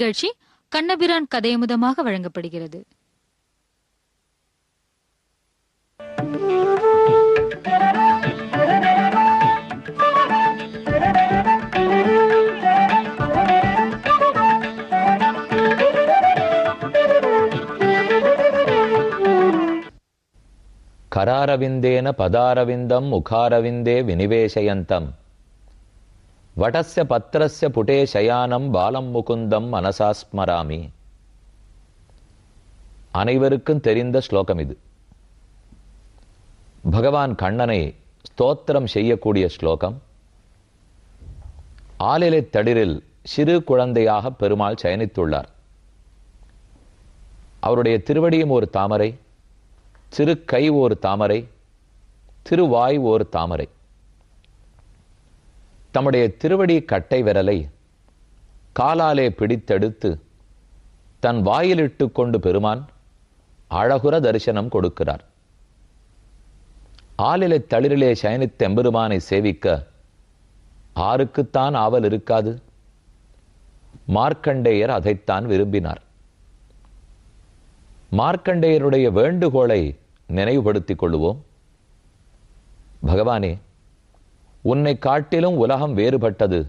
நிகழ்ச்சி கண்ணபிரான் கதையமுதமாக வழங்கப்படுகிறது கராரவிந்தேன பதாரவிந்தம் முகாரவிந்தே வினிவேசயந்தம் வடச பத்திரஸ்ய புட்டே சயானம் பாலம் முகுந்தம் மனசாஸ்மராமி அனைவருக்கும் தெரிந்த ஸ்லோகம் இது பகவான் கண்ணனை ஸ்தோத்திரம் செய்யக்கூடிய ஸ்லோகம் ஆலிலை தடிரில் சிறு குழந்தையாக பெருமாள் சயனித்துள்ளார் அவருடைய திருவடியும் ஒரு தாமரை சிறு கை ஒரு தாமரை திருவாய் ஒரு தாமரை தம்முடைய திருவடி கட்டை விரலை காலாலே பிடித்தெடுத்து தன் வாயிலிட்டு கொண்டு பெருமான் அழகுற தரிசனம் கொடுக்கிறார் ஆலிலை தளிரிலே சயனித்த எம்பெருமானை சேவிக்க ஆருக்குத்தான் ஆவல் இருக்காது மார்க்கண்டேயர் அதைத்தான் விரும்பினார் மார்க்கண்டேயருடைய வேண்டுகோளை நினைவுபடுத்திக் கொள்வோம் பகவானே உன்னை காட்டிலும் உலகம் வேறுபட்டது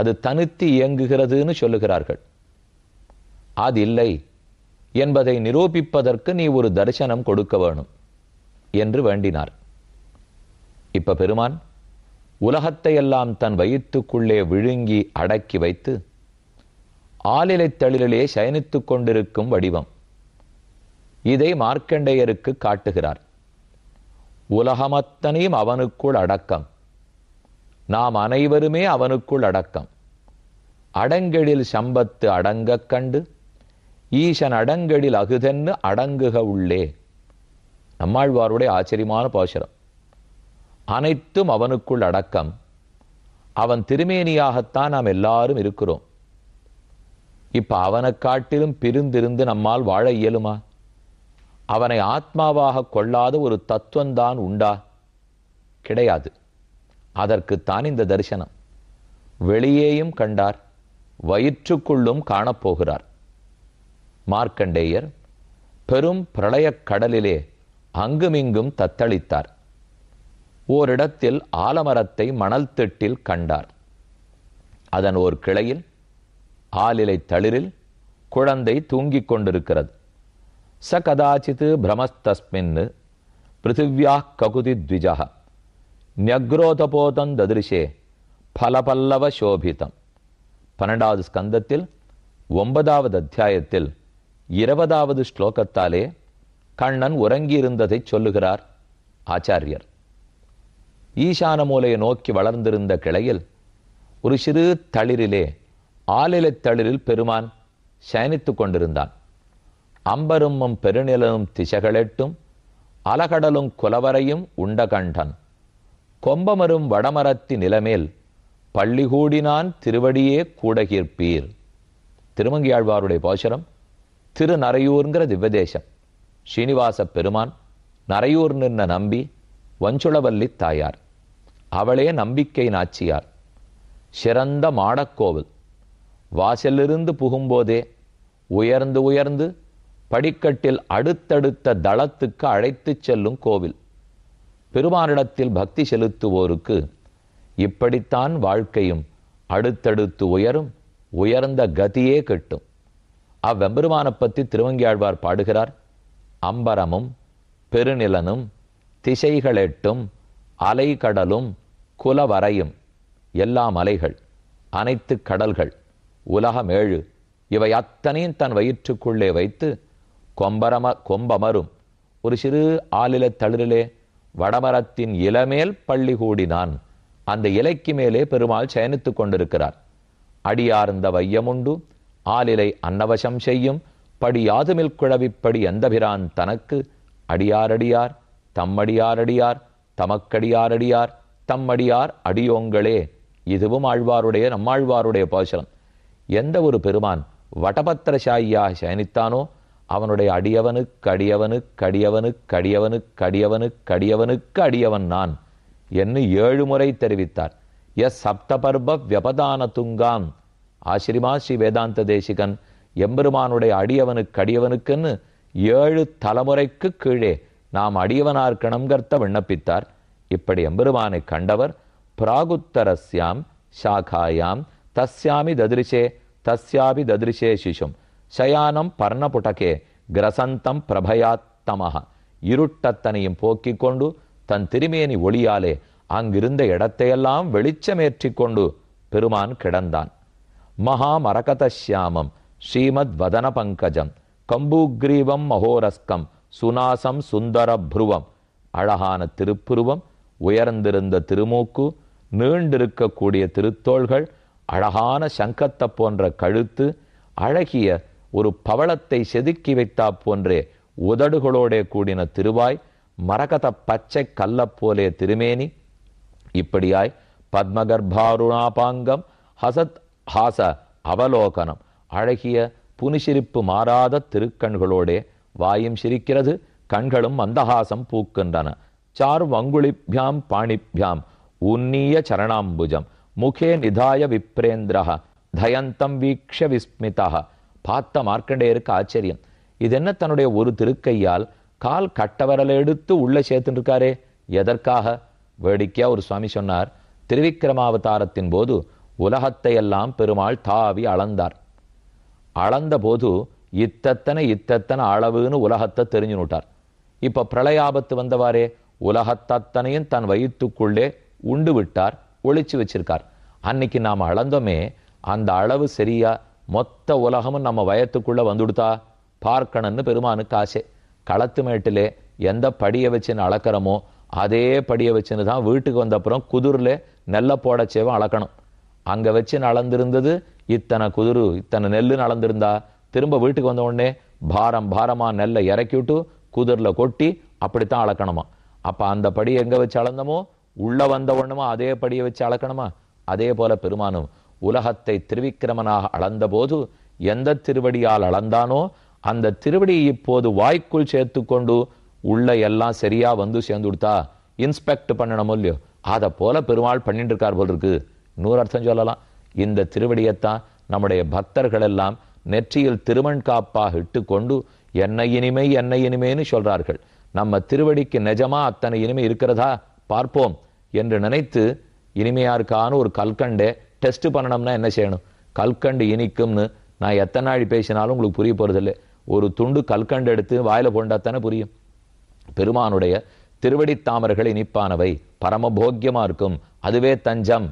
அது தனித்து இயங்குகிறதுன்னு சொல்லுகிறார்கள் அது இல்லை என்பதை நிரூபிப்பதற்கு நீ ஒரு தரிசனம் கொடுக்க வேணும் என்று வேண்டினார் இப்ப பெருமான் உலகத்தையெல்லாம் தன் வயிற்றுக்குள்ளே விழுங்கி அடக்கி வைத்து ஆளிலை தழிலே சயனித்து கொண்டிருக்கும் வடிவம் இதை மார்க்கண்டேயருக்கு காட்டுகிறார் உலகமத்தனையும் அவனுக்குள் அடக்கம் நாம் அனைவருமே அவனுக்குள் அடக்கம் அடங்கெழில் சம்பத்து அடங்கக் கண்டு ஈசன் அடங்கெழில் அகுதென்னு அடங்குக உள்ளே நம்மாழ்வாருடைய ஆச்சரியமான போஷரம் அனைத்தும் அவனுக்குள் அடக்கம் அவன் திருமேனியாகத்தான் நாம் எல்லாரும் இருக்கிறோம் இப்ப அவனை காட்டிலும் பிரிந்திருந்து நம்மால் வாழ இயலுமா அவனை ஆத்மாவாக கொள்ளாத ஒரு தத்துவந்தான் உண்டா கிடையாது அதற்குத்தான் இந்த தரிசனம் வெளியேயும் கண்டார் வயிற்றுக்குள்ளும் காணப்போகிறார் மார்க்கண்டேயர் பெரும் பிரளயக் கடலிலே அங்குமிங்கும் தத்தளித்தார் ஓரிடத்தில் ஆலமரத்தை மணல் திட்டில் கண்டார் அதன் ஓர் கிளையில் ஆலிலை தளிரில் குழந்தை தூங்கிக் கொண்டிருக்கிறது ச கதாச்சித்து பிரமஸ்தஸ்மின்னு பிருத்திவியா ககுதி த்விஜகா நியக்ரோதபோதம் ததிருஷே பலபல்லவ சோபிதம் பன்னெண்டாவது ஸ்கந்தத்தில் ஒன்பதாவது அத்தியாயத்தில் இருபதாவது ஸ்லோகத்தாலே கண்ணன் உறங்கியிருந்ததை சொல்லுகிறார் ஆச்சாரியர் ஈசான மூலையை நோக்கி வளர்ந்திருந்த கிளையில் ஒரு சிறு தளிரிலே ஆலிலைத் தளிரில் பெருமான் சயனித்து கொண்டிருந்தான் அம்பரும்மும் பெருநிலனும் திசைகளெட்டும் அலகடலும் குலவரையும் உண்டகண்டன் கொம்பமரும் வடமரத்தி நிலமேல் பள்ளி கூடினான் திருவடியே கூடகிற்பீர் திருமங்கியாழ்வாருடைய போஷரம் நரையூர்ங்கிற திவ்வதேசம் ஸ்ரீனிவாச பெருமான் நரையூர் நின்ன நம்பி வஞ்சுளவல்லி தாயார் அவளே நம்பிக்கை நாச்சியார் சிறந்த மாடக்கோவில் வாசலிருந்து புகும்போதே உயர்ந்து உயர்ந்து படிக்கட்டில் அடுத்தடுத்த தளத்துக்கு அழைத்துச் செல்லும் கோவில் பெருமானிடத்தில் பக்தி செலுத்துவோருக்கு இப்படித்தான் வாழ்க்கையும் அடுத்தடுத்து உயரும் உயர்ந்த கதியே கெட்டும் அவ்வெம்பெருமானை பற்றி திருவங்கியாழ்வார் பாடுகிறார் அம்பரமும் பெருநிலனும் திசைகளெட்டும் அலை கடலும் குலவரையும் எல்லா மலைகள் அனைத்து கடல்கள் உலகமேழு இவை அத்தனையும் தன் வயிற்றுக்குள்ளே வைத்து கொம்பரம கொம்பமரும் ஒரு சிறு ஆளில தளிரிலே வடமரத்தின் இலமேல் பள்ளி கூடினான் அந்த இலைக்கு மேலே பெருமாள் சயனித்துக் கொண்டிருக்கிறார் அடியார்ந்த வையமுண்டு ஆலிலை அன்னவசம் செய்யும் யாதுமில் குழவிப்படி எந்தபிரான் தனக்கு அடியாரடியார் தம்மடியாரடியார் தமக்கடியாரடியார் தம்மடியார் அடியோங்களே இதுவும் ஆழ்வாருடைய நம்மாழ்வாருடைய பாசுரம் எந்த ஒரு பெருமான் வடபத்திர சாயியாக சயனித்தானோ அவனுடைய அடியவனு கடியவனு கடியவனு கடியவனு கடியவனு கடியவனுக்கு அடியவன் நான் என்று ஏழு முறை தெரிவித்தார் எஸ் சப்தபர்ப வியபதான துங்காம் ஆசிரிமா ஸ்ரீ வேதாந்த தேசிகன் எம்பெருமானுடைய அடியவனு கடியவனுக்குன்னு ஏழு தலைமுறைக்கு கீழே நாம் அடியவனார்க்கணம்கர்த்த விண்ணப்பித்தார் இப்படி எம்பெருமானை கண்டவர் பிராகுத்தரஸ்யாம் ஷாகாயாம் தஸ்யாமி ததிருஷே தஸ்யாபி ததிருஷே சிசும் சயானம் பர்ணபுடகே கிரசந்தம் பிரபயாத்தமாக இருட்டத்தனையும் போக்கிக் கொண்டு தன் திருமேனி ஒளியாலே அங்கிருந்த இடத்தையெல்லாம் வெளிச்சமேற்றி கொண்டு பெருமான் கிடந்தான் மகா சியாமம் ஸ்ரீமத் வதன பங்கஜம் கம்பூக்ரீவம் மகோரஸ்கம் சுனாசம் சுந்தர புருவம் அழகான திருப்புருவம் உயர்ந்திருந்த திருமூக்கு நீண்டிருக்கக்கூடிய திருத்தோள்கள் அழகான சங்கத்தை போன்ற கழுத்து அழகிய ஒரு பவளத்தை செதுக்கி வைத்தா போன்றே உதடுகளோடே கூடின திருவாய் மரகத பச்சை கல்லப்போலே திருமேனி இப்படியாய் பத்மகர்பாருணாபாங்கம் ஹசத் ஹாச அவலோகனம் அழகிய புனிசிரிப்பு மாறாத திருக்கண்களோடே வாயும் சிரிக்கிறது கண்களும் மந்தஹாசம் பூக்கின்றன சார் வங்குளிபியாம் பாணிபியாம் உன்னிய சரணாம்புஜம் முகே நிதாய விப்ரேந்திர தயந்தம் வீக்ஷ விஸ்மிதா பார்த்த மார்க்கண்டேயருக்கு ஆச்சரியம் இது என்ன தன்னுடைய ஒரு திருக்கையால் கால் கட்டவரலை எடுத்து உள்ளே சேர்த்துருக்காரே எதற்காக வேடிக்கையா ஒரு சுவாமி சொன்னார் திருவிக்கிரமாவதாரத்தின் போது உலகத்தை எல்லாம் பெருமாள் தாவி அளந்தார் அளந்த போது இத்தத்தனை இத்தத்தனை அளவுன்னு உலகத்தை தெரிஞ்சு நுட்டார் இப்ப பிரளயாபத்து வந்தவாறே உலகத்தத்தனையும் தன் வயிற்றுக்குள்ளே உண்டு விட்டார் ஒழிச்சு வச்சிருக்கார் அன்னைக்கு நாம் அளந்தோமே அந்த அளவு சரியா மொத்த உலகமும் நம்ம வயத்துக்குள்ளே வந்துடுத்தா பார்க்கணும்னு பெருமானுக்கு ஆசை களத்து மேட்டிலே எந்த படியை வச்சுன்னு அளக்கிறோமோ அதே படியை வச்சுன்னு தான் வீட்டுக்கு வந்தப்புறம் குதிரில் நெல்ல போடச்சேவும் அளக்கணும் அங்கே வச்சு அளந்திருந்தது இத்தனை குதிரு இத்தனை நெல் அளந்திருந்தா திரும்ப வீட்டுக்கு வந்த உடனே பாரம் பாரமாக நெல்லை இறக்கிவிட்டு குதிரில் கொட்டி அப்படித்தான் அளக்கணுமா அப்போ அந்த படி எங்கே வச்சு அளந்தமோ உள்ளே வந்த உடனே அதே படியை வச்சு அளக்கணுமா அதே போல் பெருமானும் உலகத்தை திருவிக்கிரமனாக அளந்தபோது எந்த திருவடியால் அளந்தானோ அந்த திருவடியை இப்போது வாய்க்குள் சேர்த்து கொண்டு உள்ள எல்லாம் சரியா வந்து சேர்ந்து கொடுத்தா இன்ஸ்பெக்ட் பண்ணணும் இல்லையோ அதை போல பெருமாள் பண்ணிட்டு இருக்கார் போல் இருக்கு இன்னொரு அர்த்தம் சொல்லலாம் இந்த திருவடியைத்தான் நம்முடைய பக்தர்கள் எல்லாம் நெற்றியில் திருமண் காப்பாக இட்டு கொண்டு என்ன இனிமை என்ன இனிமைன்னு சொல்றார்கள் நம்ம திருவடிக்கு நிஜமா அத்தனை இனிமை இருக்கிறதா பார்ப்போம் என்று நினைத்து இனிமையா இருக்கான்னு ஒரு கல்கண்டே டெஸ்ட் பண்ணணும்னா என்ன செய்யணும் கல்கண்டு இனிக்கும்னு நான் எத்தனை நாள் பேசினாலும் உங்களுக்கு புரிய இல்லை ஒரு துண்டு கல்கண்டு எடுத்து வாயில் போண்டா தானே புரியும் பெருமானுடைய திருவடி தாமரைகள் இனிப்பானவை பரமபோக்கியமாக இருக்கும் அதுவே தஞ்சம்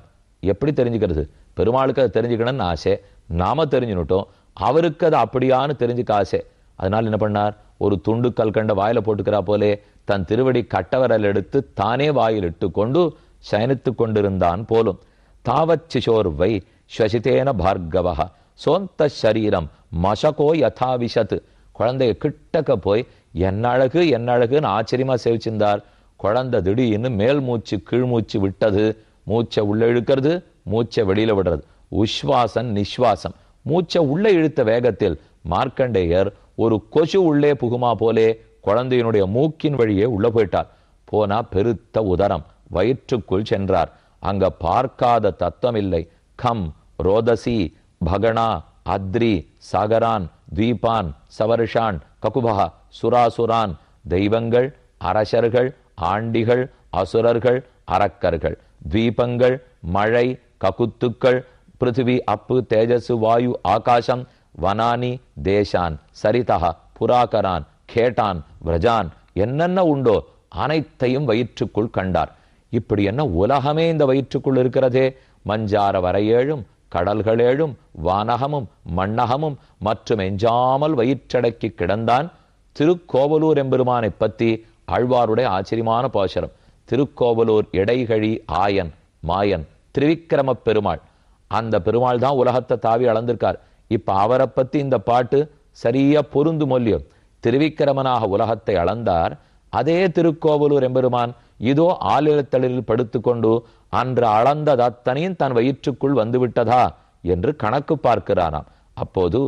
எப்படி தெரிஞ்சுக்கிறது பெருமாளுக்கு அதை தெரிஞ்சுக்கணும்னு ஆசை நாம தெரிஞ்சுனுட்டோம் அவருக்கு அது அப்படியான்னு தெரிஞ்சுக்க ஆசை அதனால் என்ன பண்ணார் ஒரு துண்டு கல்கண்டை வாயில் போட்டுக்கிறா போலே தன் திருவடி கட்டவரல் எடுத்து தானே வாயில் இட்டு கொண்டு சயனித்து கொண்டிருந்தான் போலும் தாவச்சிசோர்வை ஸ்வசிதேன பார்கவா சோந்த சரீரம் மசகோ யதா விஷத் குழந்தைய கிட்டக்க போய் என்ன அழகு என்ன அழகுன்னு ஆச்சரியமா சேவிச்சிருந்தார் குழந்தை திடீர்னு மேல் மூச்சு கீழ் மூச்சு விட்டது மூச்சை உள்ள இழுக்கிறது மூச்சை வெளியில விடுறது உஸ்வாசன் நிஸ்வாசம் மூச்சை உள்ள இழுத்த வேகத்தில் மார்க்கண்டேயர் ஒரு கொசு உள்ளே புகுமா போலே குழந்தையினுடைய மூக்கின் வழியே உள்ள போயிட்டார் போனா பெருத்த உதரம் வயிற்றுக்குள் சென்றார் அங்க பார்க்காத தத்துவமில்லை கம் ரோதசி பகணா அத்ரி சகரான் தீபான் சவருஷான் ககுபகா சுராசுரான் தெய்வங்கள் அரசர்கள் ஆண்டிகள் அசுரர்கள் அரக்கர்கள் தீபங்கள் மழை ககுத்துக்கள் பிருத்திவி அப்பு தேஜசு வாயு ஆகாசம் வனானி தேசான் சரிதா புராகரான் கேட்டான் விரஜான் என்னென்ன உண்டோ அனைத்தையும் வயிற்றுக்குள் கண்டார் இப்படி என்ன உலகமே இந்த வயிற்றுக்குள் இருக்கிறதே மஞ்சார வரையேழும் கடல்களேழும் வானகமும் மண்ணகமும் மற்றும் எஞ்சாமல் வயிற்றடக்கி கிடந்தான் திருக்கோவலூர் எம்பெருமானை பற்றி ஆழ்வாருடைய ஆச்சரியமான போஷரம் திருக்கோவலூர் இடைகழி ஆயன் மாயன் திருவிக்கிரம பெருமாள் அந்த பெருமாள் தான் உலகத்தை தாவி அளந்திருக்கார் இப்போ அவரை பற்றி இந்த பாட்டு சரியா பொருந்து மொழியும் திருவிக்கிரமனாக உலகத்தை அளந்தார் அதே திருக்கோவலூர் எம்பெருமான் இதோ ஆலிலத்தளிரில் படுத்துக்கொண்டு அன்று அளந்தது அத்தனையும் தன் வயிற்றுக்குள் வந்துவிட்டதா என்று கணக்கு பார்க்கிறாராம் அப்போது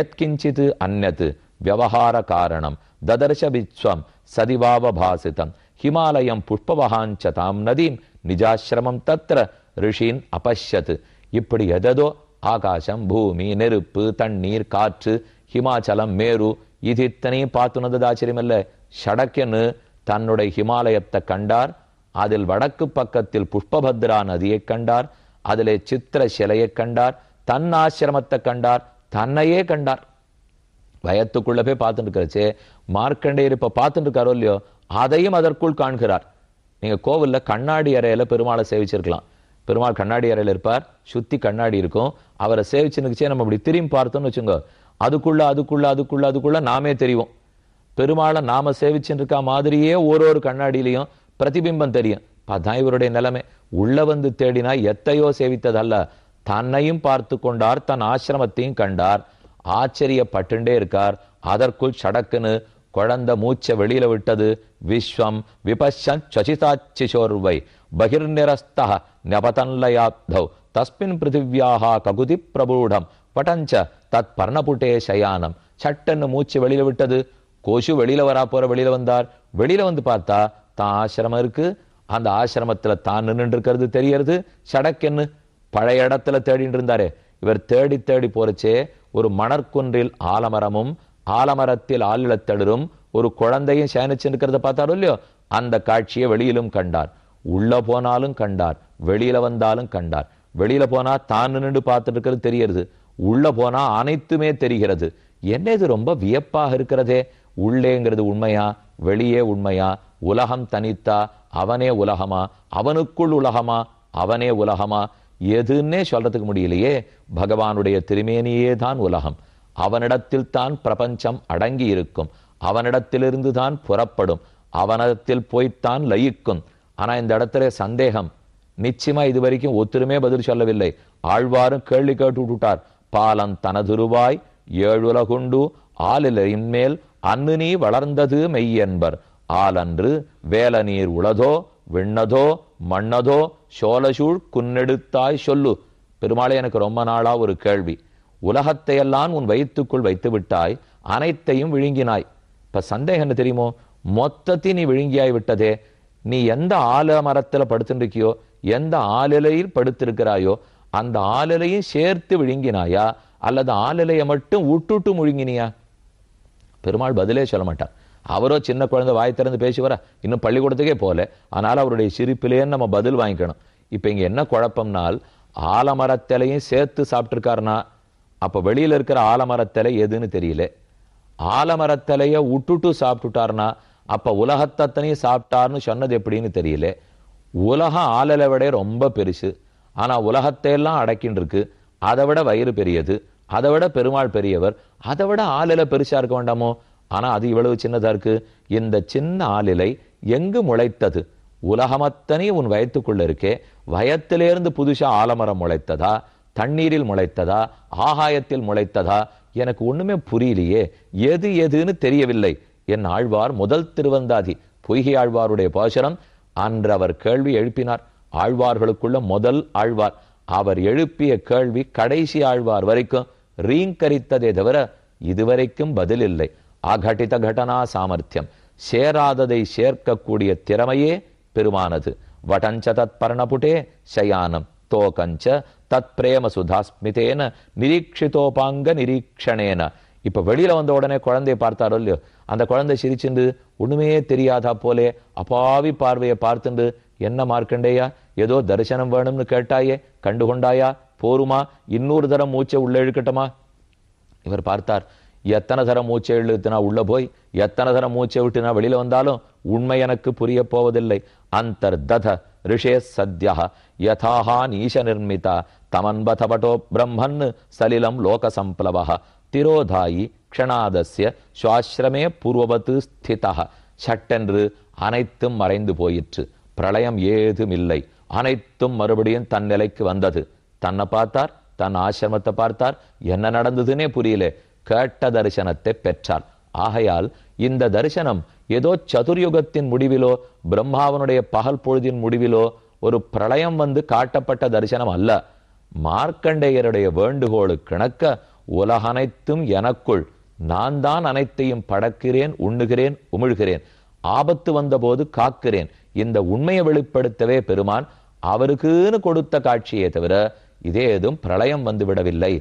எத்கிஞ்சிது அந்நது விவகார காரணம் ததர்ஷ விஸ்வம் சதிவாவபாசிதம் ஹிமாலயம் புஷ்பவகாஞ்ச தாம் நதீம் நிஜாசிரமம் தத்திர ரிஷீன் அபஷத்து இப்படி எதோ ஆகாசம் பூமி நெருப்பு தண்ணீர் காற்று ஹிமாச்சலம் மேரு இது இத்தனையும் பார்த்துனது ஆச்சரியமில்ல ஷடக்கென்னு தன்னுடைய ஹிமாலயத்தை கண்டார் அதில் வடக்கு பக்கத்தில் புஷ்பபத்ரா நதியை கண்டார் அதிலே சித்திர சிலையை கண்டார் தன் ஆசிரமத்தை கண்டார் தன்னையே கண்டார் வயத்துக்குள்ள போய் பார்த்துட்டு இருக்கிறச்சே மார்க்கண்டேயர் இப்போ பார்த்துட்டு இருக்காரோ இல்லையோ அதையும் அதற்குள் காண்கிறார் நீங்கள் கோவிலில் கண்ணாடி அறையில் பெருமாளை சேவிச்சிருக்கலாம் பெருமாள் கண்ணாடி அறையில் இருப்பார் சுத்தி கண்ணாடி இருக்கும் அவரை சேவிச்சுன்னுச்சே நம்ம இப்படி திரும்பி பார்த்தோம்னு வச்சுங்க அதுக்குள்ள அதுக்குள்ள அதுக்குள்ள அதுக்குள்ள நாமே தெரியும் பெருமாளை நாம சேவிச்சுருக்கா மாதிரியே ஒரு ஒரு கண்ணாடியிலையும் பிரதிபிம்பம் தெரியும் அதான் இவருடைய நிலைமை உள்ள வந்து தேடினா எத்தையோ சேவித்ததல்ல தன்னையும் பார்த்து கொண்டார் தன் ஆசிரமத்தையும் கண்டார் ஆச்சரியப்பட்டுண்டே இருக்கார் அதற்குள் சடக்குன்னு குழந்த மூச்சை வெளியில விட்டது விஸ்வம் விபஷன் சசிதாச்சிசோர்வை பகிர்நிரஸ்தா நபதன்லயாப்தௌ தஸ்மின் பிருத்திவியாக ககுதி பிரபூடம் பட்டஞ்ச தத் பர்ணபுட்டே சயானம் சட்டன்னு மூச்சு வெளியில விட்டது கோஷு வெளியில் வரா போகிற வெளியில் வந்தார் வெளியில் வந்து பார்த்தா தான் ஆசிரமம் இருக்குது அந்த ஆசிரமத்தில் தான் நின்று இருக்கிறது தெரியறது சடக்கென்னு பழைய இடத்துல தேடிட்டு இருந்தாரு இவர் தேடி தேடி போறச்சே ஒரு மணற்குன்றில் ஆலமரமும் ஆலமரத்தில் ஆளிலத்தடரும் ஒரு குழந்தையும் சேனிச்சு இருக்கிறத பார்த்தாரோ இல்லையோ அந்த காட்சியை வெளியிலும் கண்டார் உள்ள போனாலும் கண்டார் வெளியில வந்தாலும் கண்டார் வெளியில போனா தான் நின்று பார்த்துட்டு இருக்கிறது தெரியறது உள்ள போனா அனைத்துமே தெரிகிறது என்ன இது ரொம்ப வியப்பாக இருக்கிறதே உள்ளேங்கிறது உண்மையா வெளியே உண்மையா உலகம் தனித்தா அவனே உலகமா அவனுக்குள் உலகமா அவனே உலகமா எதுன்னே சொல்றதுக்கு முடியலையே பகவானுடைய திருமேனியே தான் உலகம் அவனிடத்தில் தான் பிரபஞ்சம் அடங்கி இருக்கும் அவனிடத்திலிருந்து தான் புறப்படும் அவனிடத்தில் போய்த்தான் லயிக்கும் ஆனா இந்த இடத்துல சந்தேகம் நிச்சயமா இது வரைக்கும் ஒத்துருமே பதில் சொல்லவில்லை ஆழ்வாரும் கேள்வி கேட்டு விட்டுட்டார் பாலம் தனதுருவாய் ஏழுலகுண்டு ஆளில் மேல் அன்னு நீ வளர்ந்தது மெய் என்பர் ஆலன்று நீர் உளதோ விண்ணதோ மண்ணதோ சோழசூழ் குன்னெடுத்தாய் சொல்லு பெருமாளே எனக்கு ரொம்ப நாளா ஒரு கேள்வி உலகத்தையெல்லாம் உன் வயிற்றுக்குள் வைத்து விட்டாய் அனைத்தையும் விழுங்கினாய் இப்ப சந்தேகம் என்ன தெரியுமோ மொத்தத்தை நீ விழுங்கியாய் விட்டதே நீ எந்த ஆல மரத்துல படுத்துருக்கியோ எந்த ஆலிலையில் படுத்திருக்கிறாயோ அந்த ஆலிலையும் சேர்த்து விழுங்கினாயா அல்லது ஆலிலையை மட்டும் விட்டுட்டு முழுங்கினியா பெருமாள் பதிலே சொல்ல மாட்டார் அவரோ சின்ன குழந்தை வாய் திறந்து பேசி வர இன்னும் பள்ளிக்கூடத்துக்கே போகல ஆனால் அவருடைய சிரிப்பிலே நம்ம பதில் வாங்கிக்கணும் இப்போ இங்கே என்ன குழப்பம்னால் ஆலமரத்திலையும் சேர்த்து சாப்பிட்ருக்காருனா அப்போ வெளியில் இருக்கிற ஆலமரத்தலை எதுன்னு தெரியல ஆலமரத்தலையை விட்டுட்டு சாப்பிட்டுட்டார்னா அப்போ உலகத்தத்தனையும் சாப்பிட்டார்னு சொன்னது எப்படின்னு தெரியல உலகம் ஆலலை விட ரொம்ப பெருசு ஆனால் உலகத்தையெல்லாம் அடக்கின்னு இருக்கு அதை விட வயிறு பெரியது அதை விட பெருமாள் பெரியவர் அதை விட ஆளிலை பெருசா இருக்க வேண்டாமோ ஆனா அது இவ்வளவு சின்னதா இருக்கு இந்த சின்ன ஆளிலை எங்கு முளைத்தது உலகமத்தனே உன் வயத்துக்குள்ள இருக்கே வயத்திலேருந்து புதுசா ஆலமரம் முளைத்ததா தண்ணீரில் முளைத்ததா ஆகாயத்தில் முளைத்ததா எனக்கு ஒண்ணுமே புரியலையே எது எதுன்னு தெரியவில்லை என் ஆழ்வார் முதல் திருவந்தாதி பொய்கை ஆழ்வாருடைய பாசனம் அன்று அவர் கேள்வி எழுப்பினார் ஆழ்வார்களுக்குள்ள முதல் ஆழ்வார் அவர் எழுப்பிய கேள்வி கடைசி ஆழ்வார் வரைக்கும் ரீங்கரித்ததே தவிர இதுவரைக்கும் பதில் இல்லை அகட்டித கட்டனா சாமர்த்தியம் சேராததை சேர்க்கக்கூடிய திறமையே பெருமானது வடஞ்ச தத் பர்ணபுட்டே சயானம் தோகஞ்ச தத் பிரேம சுதாஸ்மிதேன நிரீட்சிதோபாங்க நிரீக்ஷணேன இப்போ வெளியில் வந்த உடனே குழந்தைய பார்த்தாரோ இல்லையோ அந்த குழந்தை சிரிச்சுண்டு ஒண்ணுமே தெரியாதா போலே அப்பாவி பார்வையை பார்த்துண்டு என்ன மார்க்கண்டேயா ஏதோ தரிசனம் வேணும்னு கேட்டாயே கண்டுகொண்டாயா போருமா இன்னொரு தரம் மூச்சை உள்ள இழுக்கட்டுமா இவர் பார்த்தார் எத்தனை தரம் மூச்சை இழுத்துனா உள்ள போய் எத்தனை தரம் மூச்சை விட்டுனா வெளியில வந்தாலும் உண்மை எனக்கு புரிய போவதில்லை அந்த ரிஷே சத்யா யதாஹா நீஷ நிர்மிதா தமன்பதபட்டோ பிரம்மன் சலிலம் லோக சம்பளவா திரோதாயி க்ஷணாதஸ்ய சுவாசிரமே பூர்வபத்து ஸ்திதா சட்டென்று அனைத்தும் மறைந்து போயிற்று பிரளயம் ஏதுமில்லை அனைத்தும் மறுபடியும் தன் நிலைக்கு வந்தது தன்னை பார்த்தார் தன் ஆசிரமத்தை பார்த்தார் என்ன நடந்ததுன்னே புரியல கேட்ட தரிசனத்தை பெற்றார் ஆகையால் இந்த தரிசனம் ஏதோ சதுர்யுகத்தின் முடிவிலோ பிரம்மாவனுடைய பகல் பொழுதின் முடிவிலோ ஒரு பிரளயம் வந்து காட்டப்பட்ட தரிசனம் அல்ல மார்க்கண்டேயருடைய வேண்டுகோளு கிணக்க உலகனைத்தும் எனக்குள் நான் தான் அனைத்தையும் படக்கிறேன் உண்ணுகிறேன் உமிழ்கிறேன் ஆபத்து வந்தபோது காக்கிறேன் இந்த உண்மையை வெளிப்படுத்தவே பெருமான் அவருக்குன்னு கொடுத்த காட்சியை தவிர இதேதும் பிரளயம் வந்துவிடவில்லை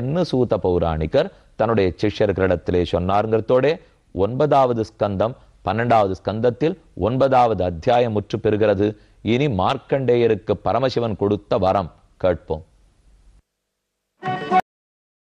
என்று சூத்த பௌராணிகர் தன்னுடைய சிஷ்யர்களிடத்திலே சொன்னார்ங்கிறதோடே ஒன்பதாவது ஸ்கந்தம் பன்னெண்டாவது ஸ்கந்தத்தில் ஒன்பதாவது அத்தியாயம் முற்று பெறுகிறது இனி மார்க்கண்டேயருக்கு பரமசிவன் கொடுத்த வரம் கேட்போம்